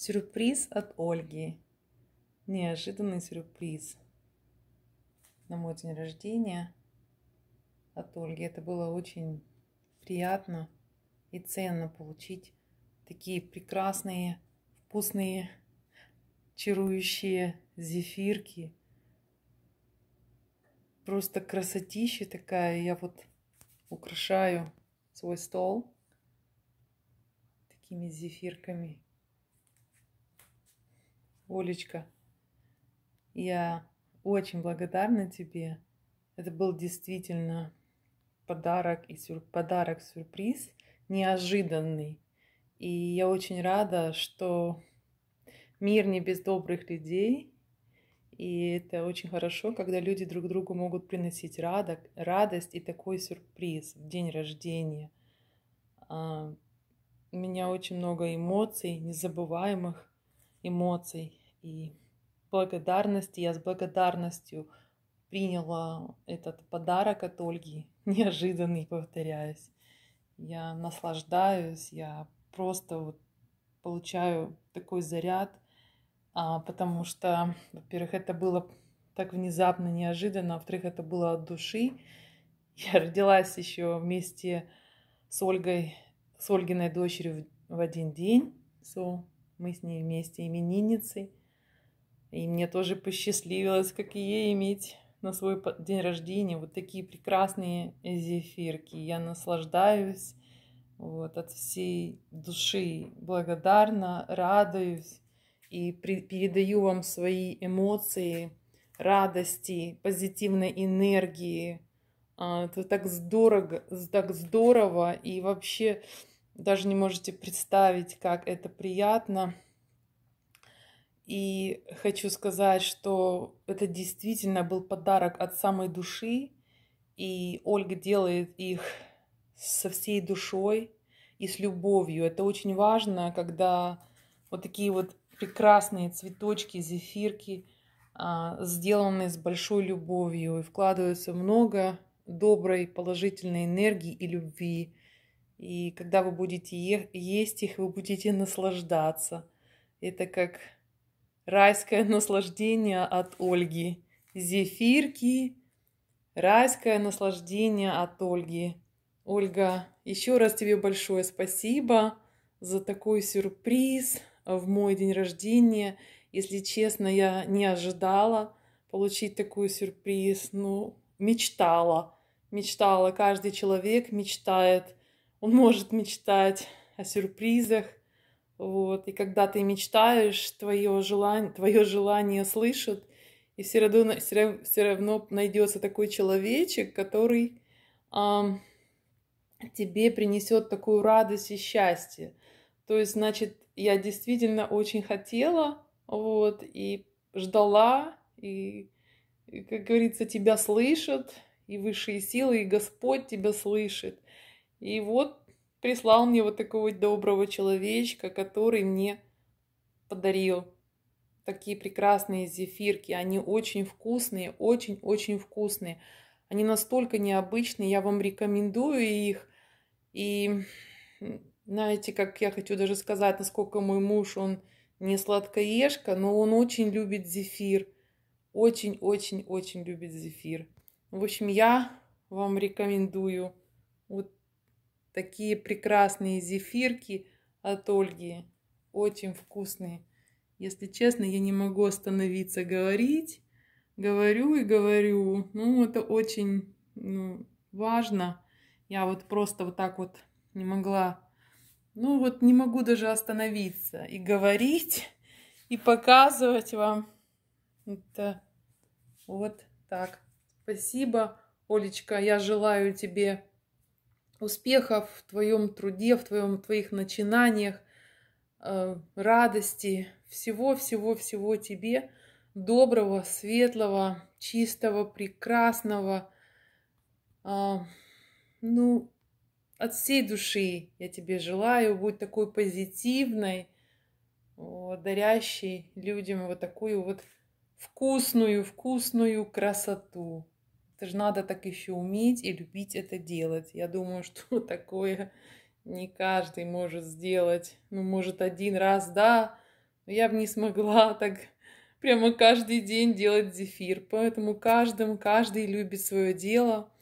Сюрприз от Ольги. Неожиданный сюрприз на мой день рождения от Ольги. Это было очень приятно и ценно получить такие прекрасные, вкусные, чарующие зефирки. Просто красотища такая. Я вот украшаю свой стол такими зефирками. Олечка, я очень благодарна тебе. Это был действительно подарок и сюр... подарок сюрприз неожиданный. И я очень рада, что мир не без добрых людей. И это очень хорошо, когда люди друг другу могут приносить радок, радость и такой сюрприз в день рождения. А, у меня очень много эмоций незабываемых эмоций и благодарности. Я с благодарностью приняла этот подарок от Ольги, неожиданный, повторяюсь. Я наслаждаюсь, я просто вот получаю такой заряд, а потому что, во-первых, это было так внезапно, неожиданно, во-вторых, это было от души. Я родилась еще вместе с Ольгой, с Ольгиной дочерью в один день. So, мы с ней вместе именинницей. И мне тоже посчастливилось, как и ей, иметь на свой день рождения вот такие прекрасные зефирки. Я наслаждаюсь вот, от всей души, благодарна, радуюсь и при, передаю вам свои эмоции, радости, позитивной энергии. А, это так здорово, так здорово и вообще даже не можете представить, как это приятно. И хочу сказать, что это действительно был подарок от самой души. И Ольга делает их со всей душой и с любовью. Это очень важно, когда вот такие вот прекрасные цветочки, зефирки а, сделаны с большой любовью и вкладываются много доброй, положительной энергии и любви. И когда вы будете есть их, вы будете наслаждаться. Это как райское наслаждение от Ольги. Зефирки, райское наслаждение от Ольги. Ольга, еще раз тебе большое спасибо за такой сюрприз в мой день рождения. Если честно, я не ожидала получить такой сюрприз, но ну, мечтала. Мечтала, каждый человек мечтает – он может мечтать о сюрпризах. Вот. И когда ты мечтаешь, твое желание, твое желание слышат, и все равно, все равно найдется такой человечек, который эм, тебе принесет такую радость и счастье. То есть, значит, я действительно очень хотела, вот, и ждала, и как говорится, тебя слышат, и высшие силы, и Господь тебя слышит. И вот прислал мне вот такого доброго человечка, который мне подарил такие прекрасные зефирки. Они очень вкусные, очень-очень вкусные. Они настолько необычные, я вам рекомендую их. И знаете, как я хочу даже сказать, насколько мой муж, он не сладкоежка, но он очень любит зефир. Очень-очень-очень любит зефир. В общем, я вам рекомендую вот такие прекрасные зефирки от Ольги. Очень вкусные. Если честно, я не могу остановиться говорить. Говорю и говорю. Ну, это очень ну, важно. Я вот просто вот так вот не могла. Ну, вот не могу даже остановиться и говорить, и показывать вам. Это вот так. Спасибо, Олечка. Я желаю тебе успехов в твоем труде, в твоем, твоих начинаниях, э, радости, всего-всего-всего тебе доброго, светлого, чистого, прекрасного. А, ну, от всей души я тебе желаю, будь такой позитивной, дарящей людям вот такую вот вкусную, вкусную красоту. Это же надо так еще уметь и любить это делать. Я думаю, что такое не каждый может сделать. Ну, может, один раз, да, но я бы не смогла так прямо каждый день делать зефир. Поэтому каждому, каждый любит свое дело,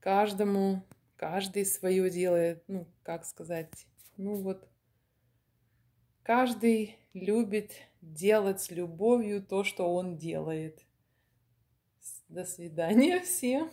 каждому, каждый свое делает, ну, как сказать, ну вот, каждый любит делать с любовью то, что он делает. До свидания всем.